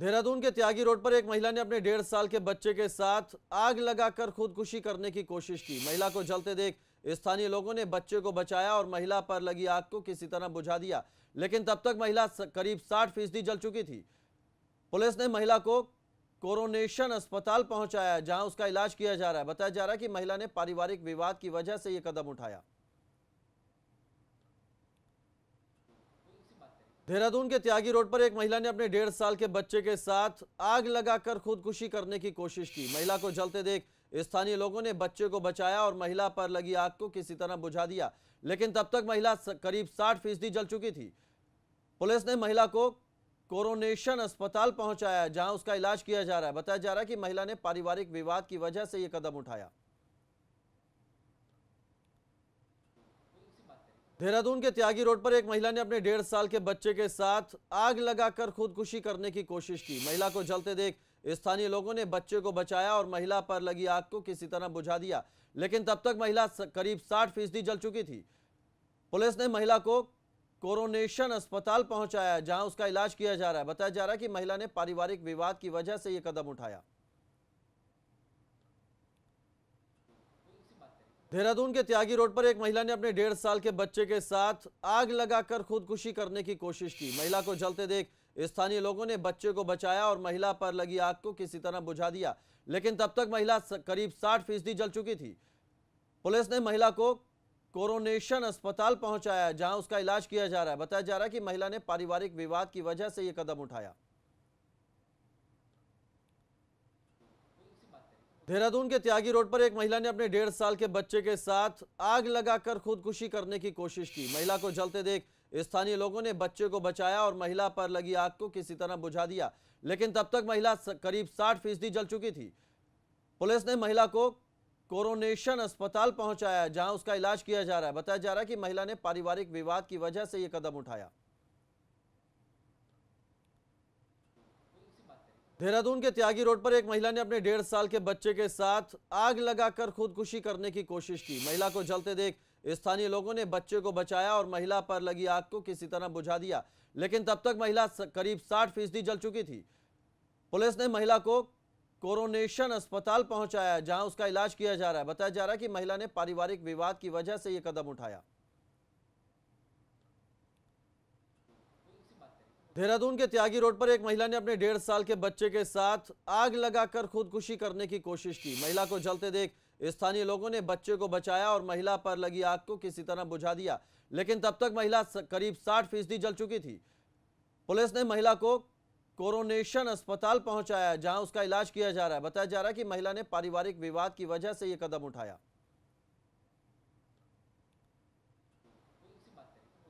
देहरादून के त्यागी रोड पर एक महिला ने अपने डेढ़ साल के बच्चे के साथ आग लगाकर खुदकुशी करने की कोशिश की महिला को जलते देख स्थानीय लोगों ने बच्चे को बचाया और महिला पर लगी आग को किसी तरह बुझा दिया लेकिन तब तक महिला करीब साठ फीसदी जल चुकी थी पुलिस ने महिला को कोरोनेशन अस्पताल पहुंचाया जहां उसका इलाज किया जा रहा है बताया जा रहा है कि महिला ने पारिवारिक विवाद की वजह से यह कदम उठाया देहरादून के त्यागी रोड पर एक महिला ने अपने डेढ़ साल के बच्चे के साथ आग लगाकर खुदकुशी करने की कोशिश की महिला को जलते देख स्थानीय लोगों ने बच्चे को बचाया और महिला पर लगी आग को किसी तरह बुझा दिया लेकिन तब तक महिला करीब साठ फीसदी जल चुकी थी पुलिस ने महिला को कोरोनेशन अस्पताल पहुंचाया जहां उसका इलाज किया जा रहा है बताया जा रहा है कि महिला ने पारिवारिक विवाद की वजह से यह कदम उठाया देहरादून के त्यागी रोड पर एक महिला ने अपने डेढ़ साल के बच्चे के साथ आग लगाकर खुदकुशी करने की कोशिश की महिला को जलते देख स्थानीय लोगों ने बच्चे को बचाया और महिला पर लगी आग को किसी तरह बुझा दिया लेकिन तब तक महिला करीब साठ फीसदी जल चुकी थी पुलिस ने महिला को कोरोनेशन अस्पताल पहुंचाया जहां उसका इलाज किया जा रहा है बताया जा रहा है कि महिला ने पारिवारिक विवाद की वजह से यह कदम उठाया देहरादून के त्यागी रोड पर एक महिला ने अपने डेढ़ साल के बच्चे के साथ आग लगाकर खुदकुशी करने की कोशिश की महिला को जलते देख स्थानीय लोगों ने बच्चे को बचाया और महिला पर लगी आग को किसी तरह बुझा दिया लेकिन तब तक महिला करीब साठ फीसदी जल चुकी थी पुलिस ने महिला को कोरोनेशन अस्पताल पहुंचाया जहां उसका इलाज किया जा रहा है बताया जा रहा है कि महिला ने पारिवारिक विवाद की वजह से यह कदम उठाया देहरादून के त्यागी रोड पर एक महिला ने अपने डेढ़ साल के बच्चे के साथ आग लगाकर खुदकुशी करने की कोशिश की महिला को जलते देख स्थानीय लोगों ने बच्चे को बचाया और महिला पर लगी आग को किसी तरह बुझा दिया लेकिन तब तक महिला करीब साठ फीसदी जल चुकी थी पुलिस ने महिला को कोरोनेशन अस्पताल पहुंचाया जहां उसका इलाज किया जा रहा है बताया जा रहा है कि महिला ने पारिवारिक विवाद की वजह से यह कदम उठाया देहरादून के त्यागी रोड पर एक महिला ने अपने डेढ़ साल के बच्चे के साथ आग लगाकर खुदकुशी करने की कोशिश की महिला को जलते देख स्थानीय लोगों ने बच्चे को बचाया और महिला पर लगी आग को किसी तरह बुझा दिया लेकिन तब तक महिला करीब साठ फीसदी जल चुकी थी पुलिस ने महिला को कोरोनेशन अस्पताल पहुंचाया जहां उसका इलाज किया जा रहा है बताया जा रहा है कि महिला ने पारिवारिक विवाद की वजह से यह कदम उठाया देहरादून के त्यागी रोड पर एक महिला ने अपने डेढ़ साल के बच्चे के साथ आग लगाकर खुदकुशी करने की कोशिश की महिला को जलते देख स्थानीय लोगों ने बच्चे को बचाया और महिला पर लगी आग को किसी तरह बुझा दिया लेकिन तब तक महिला करीब साठ फीसदी जल चुकी थी पुलिस ने महिला को कोरोनेशन अस्पताल पहुंचाया जहां उसका इलाज किया जा रहा है बताया जा रहा है कि महिला ने पारिवारिक विवाद की वजह से यह कदम उठाया